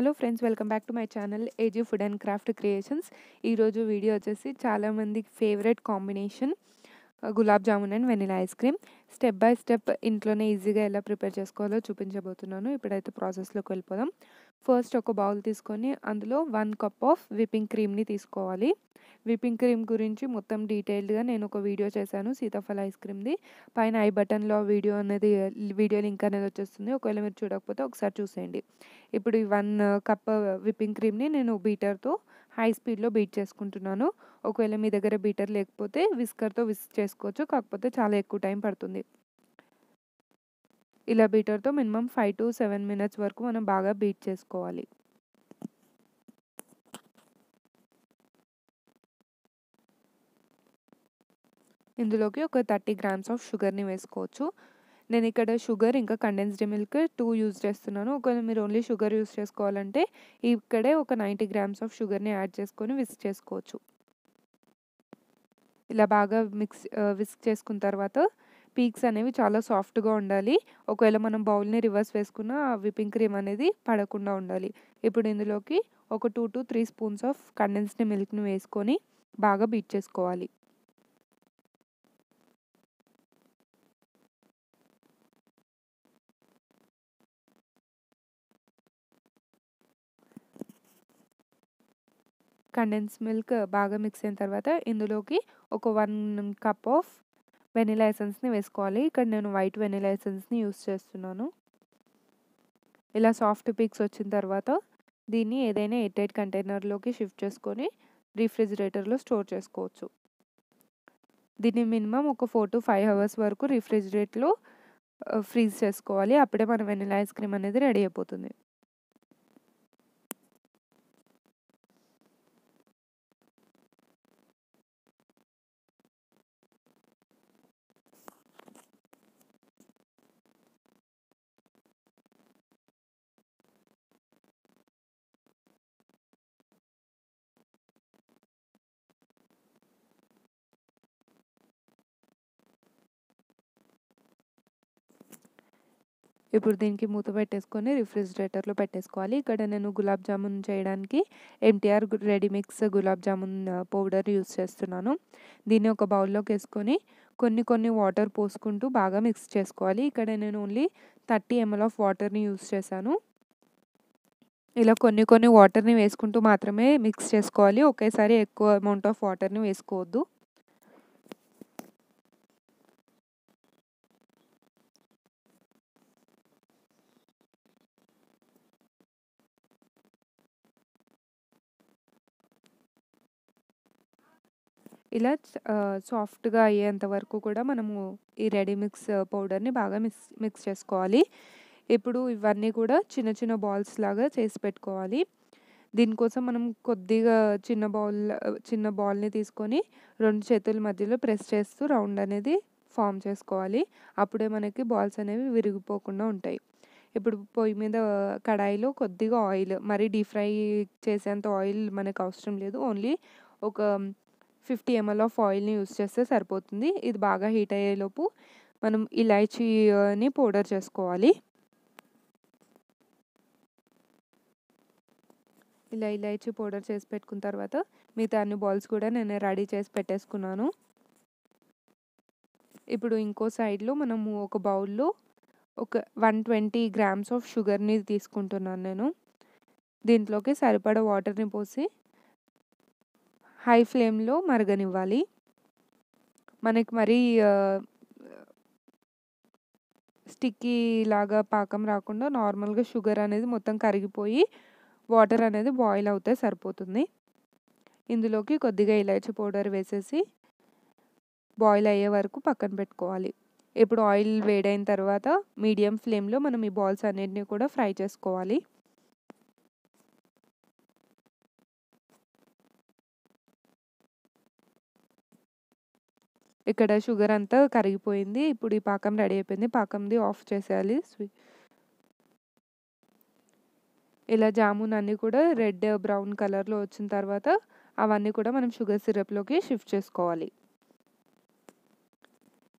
hello friends welcome back to my channel AG food and craft creations ఈరోజు video వచ్చేసి చాలామంది favourite combination gulab jamun and vanilla ice cream step by step ఇంట్లోనే ఈజీగా ఎలా prepare చేసుకోవాలో చూపించబోతున్నాను ఇప్పుడైతే ప్రాసెస్లోకి వెళ్ళిపోదాం ఫస్ట్ ఒక బౌల్ తీసుకొని అందులో వన్ కప్ ఆఫ్ విప్పింగ్ క్రీమ్ని తీసుకోవాలి విపింగ్ క్రీమ్ గురించి మొత్తం డీటెయిల్డ్గా నేను ఒక వీడియో చేశాను సీతాఫల ఐస్ క్రీమ్ది పైన ఐ బటన్లో వీడియో అనేది వీడియో లింక్ అనేది వచ్చేస్తుంది ఒకవేళ మీరు చూడకపోతే ఒకసారి చూసేయండి ఇప్పుడు ఈ వన్ కప్ విప్పింగ్ క్రీమ్ని నేను బీటర్తో హై స్పీడ్లో బీట్ చేసుకుంటున్నాను ఒకవేళ మీ దగ్గర బీటర్ లేకపోతే విస్కర్తో విస్క్ చేసుకోవచ్చు కాకపోతే చాలా ఎక్కువ టైం పడుతుంది ఇలా బీటర్తో minimum five to seven minutes వరకు మనం బాగా బీట్ చేసుకోవాలి ఇందులోకి ఒక థర్టీ గ్రామ్స్ ఆఫ్ షుగర్ని వేసుకోవచ్చు నేను ఇక్కడ షుగర్ ఇంకా కండెన్స్డ్ మిల్క్ టూ యూజ్ చేస్తున్నాను ఒకవేళ మీరు ఓన్లీ షుగర్ యూజ్ చేసుకోవాలంటే ఇక్కడే ఒక నైంటీ గ్రామ్స్ ఆఫ్ షుగర్ని యాడ్ చేసుకొని విస్క్ చేసుకోవచ్చు ఇలా బాగా మిక్స్ విస్క్ uh, చేసుకున్న తర్వాత పీక్స్ అనేవి చాలా సాఫ్ట్గా ఉండాలి ఒకవేళ మనం బౌల్ని రివర్స్ వేసుకున్న విపింగ్ క్రీమ్ అనేది పడకుండా ఉండాలి ఇప్పుడు ఇందులోకి ఒక two to three spoons of condensed మిల్క్ని వేసుకొని బాగా బీట్ చేసుకోవాలి కండెన్స్ మిల్క్ బాగా మిక్స్ అయిన తర్వాత ఇందులోకి ఒక వన్ కప్ ఆఫ్ వెనిలా ఎసెన్స్ని వేసుకోవాలి ఇక్కడ నేను వైట్ వెనిలా ఎసెన్స్ని యూస్ చేస్తున్నాను ఇలా సాఫ్ట్ పిక్స్ వచ్చిన తర్వాత దీన్ని ఏదైనా ఎయిట్ కంటైనర్లోకి షిఫ్ట్ చేసుకొని రిఫ్రిజిరేటర్లో స్టోర్ చేసుకోవచ్చు దీన్ని మినిమం ఒక ఫోర్ టు ఫైవ్ అవర్స్ వరకు రిఫ్రిజిరేటర్లో ఫ్రీజ్ చేసుకోవాలి అప్పుడే మన వెనిలా ఐస్ క్రీమ్ అనేది రెడీ అయిపోతుంది ఇప్పుడు దీనికి మూత పెట్టేసుకొని రిఫ్రిజిరేటర్లో పెట్టేసుకోవాలి ఇక్కడ నేను గులాబ్ జామున్ చేయడానికి NTR ready mix gulab jamun powder use చేస్తున్నాను దీన్ని ఒక బౌల్లోకి వేసుకొని కొన్ని కొన్ని వాటర్ పోసుకుంటూ బాగా మిక్స్ చేసుకోవాలి ఇక్కడ నేను ఓన్లీ థర్టీ ఎంఎల్ ఆఫ్ వాటర్ని యూస్ చేశాను ఇలా కొన్ని కొన్ని వాటర్ని వేసుకుంటూ మాత్రమే మిక్స్ చేసుకోవాలి ఒకేసారి ఎక్కువ అమౌంట్ ఆఫ్ వాటర్ని వేసుకోవద్దు ఇలా సాఫ్ట్గా అయ్యేంత వరకు కూడా మనము ఈ రెడీ మిక్స్ పౌడర్ని బాగా మిక్స్ మిక్స్ చేసుకోవాలి ఇప్పుడు ఇవన్నీ కూడా చిన్న చిన్న బాల్స్ లాగా చేసి పెట్టుకోవాలి దీనికోసం మనం కొద్దిగా చిన్న బౌల్ చిన్న బాల్ని తీసుకొని రెండు చేతుల మధ్యలో ప్రెస్ చేస్తూ రౌండ్ అనేది ఫామ్ చేసుకోవాలి అప్పుడే మనకి బాల్స్ అనేవి విరిగిపోకుండా ఉంటాయి ఇప్పుడు పొయ్యి మీద కడాయిలో కొద్దిగా ఆయిల్ మరి డీప్ ఫ్రై చేసేంత ఆయిల్ మనకు అవసరం లేదు ఓన్లీ ఒక ఫిఫ్టీ ఎంఎల్ ఆఫ్ ఆయిల్ని యూస్ చేస్తే సరిపోతుంది ఇది బాగా హీట్ అయ్యేలోపు మనం ఇలాచీని పౌడర్ చేసుకోవాలి ఇలా ఇలాచీ పౌడర్ చేసి పెట్టుకున్న తర్వాత మిగతా అన్ని బాల్స్ కూడా నేను రెడీ చేసి పెట్టేసుకున్నాను ఇప్పుడు ఇంకో సైడ్లో మనము ఒక బౌల్లో ఒక వన్ ట్వంటీ గ్రామ్స్ ఆఫ్ షుగర్ని తీసుకుంటున్నాను నేను దీంట్లోకి సరిపడా వాటర్ని పోసి హై ఫ్లేమ్లో మరగనివ్వాలి మనకి మరి స్టిక్కీ లాగా పాకం రాకుండా నార్మల్గా షుగర్ అనేది మొత్తం కరిగిపోయి వాటర్ అనేది బాయిల్ అవుతే సరిపోతుంది ఇందులోకి కొద్దిగా ఇలాచి పౌడర్ వేసేసి బాయిల్ అయ్యే వరకు పక్కన పెట్టుకోవాలి ఇప్పుడు ఆయిల్ వేడైన తర్వాత మీడియం ఫ్లేమ్లో మనం ఈ బాల్స్ అన్నింటినీ కూడా ఫ్రై చేసుకోవాలి ఇక్కడ షుగర్ అంతా కరిగిపోయింది ఇప్పుడు ఈ పాకం రెడీ అయిపోయింది పాకంది ఆఫ్ చేసేయాలి స్వీట్ ఇలా జామున్ అన్నీ కూడా రెడ్ బ్రౌన్ కలర్లో వచ్చిన తర్వాత అవన్నీ కూడా మనం షుగర్ సిరప్లోకి షిఫ్ట్ చేసుకోవాలి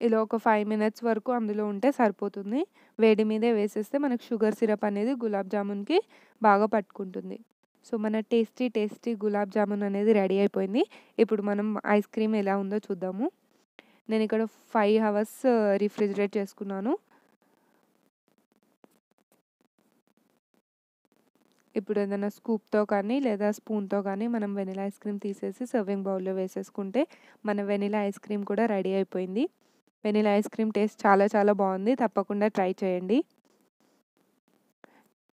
ఇలా ఒక ఫైవ్ మినిట్స్ వరకు అందులో ఉంటే సరిపోతుంది వేడి మీదే వేసేస్తే మనకు షుగర్ సిరప్ అనేది గులాబ్ జామున్కి బాగా పట్టుకుంటుంది సో మన టేస్టీ టేస్టీ గులాబ్ జామున్ అనేది రెడీ అయిపోయింది ఇప్పుడు మనం ఐస్ క్రీమ్ ఎలా ఉందో చూద్దాము నేను ఇక్కడ ఫైవ్ అవర్స్ రిఫ్రిజిరేట్ చేసుకున్నాను ఇప్పుడు ఏదైనా స్కూప్తో కానీ లేదా స్పూన్తో కానీ మనం వెనిలా ఐస్ క్రీమ్ తీసేసి సర్వింగ్ బౌల్లో వేసేసుకుంటే మన వెనిలా ఐస్ క్రీమ్ కూడా రెడీ అయిపోయింది వెనిలా ఐస్ క్రీమ్ టేస్ట్ చాలా చాలా బాగుంది తప్పకుండా ట్రై చేయండి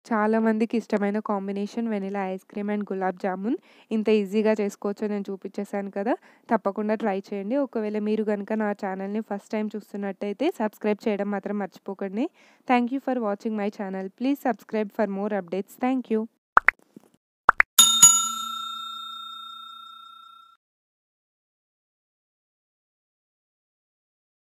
చాలామందికి ఇష్టమైన combination vanilla ice cream and gulab jamun ఇంత ఈజీగా చేసుకోవచ్చో నేను చూపించేశాను కదా తప్పకుండా ట్రై చేయండి ఒకవేళ మీరు కనుక నా ఛానల్ని ఫస్ట్ టైం చూస్తున్నట్టయితే సబ్స్క్రైబ్ చేయడం మాత్రం మర్చిపోకండి thank you for watching my channel please subscribe for more updates thank you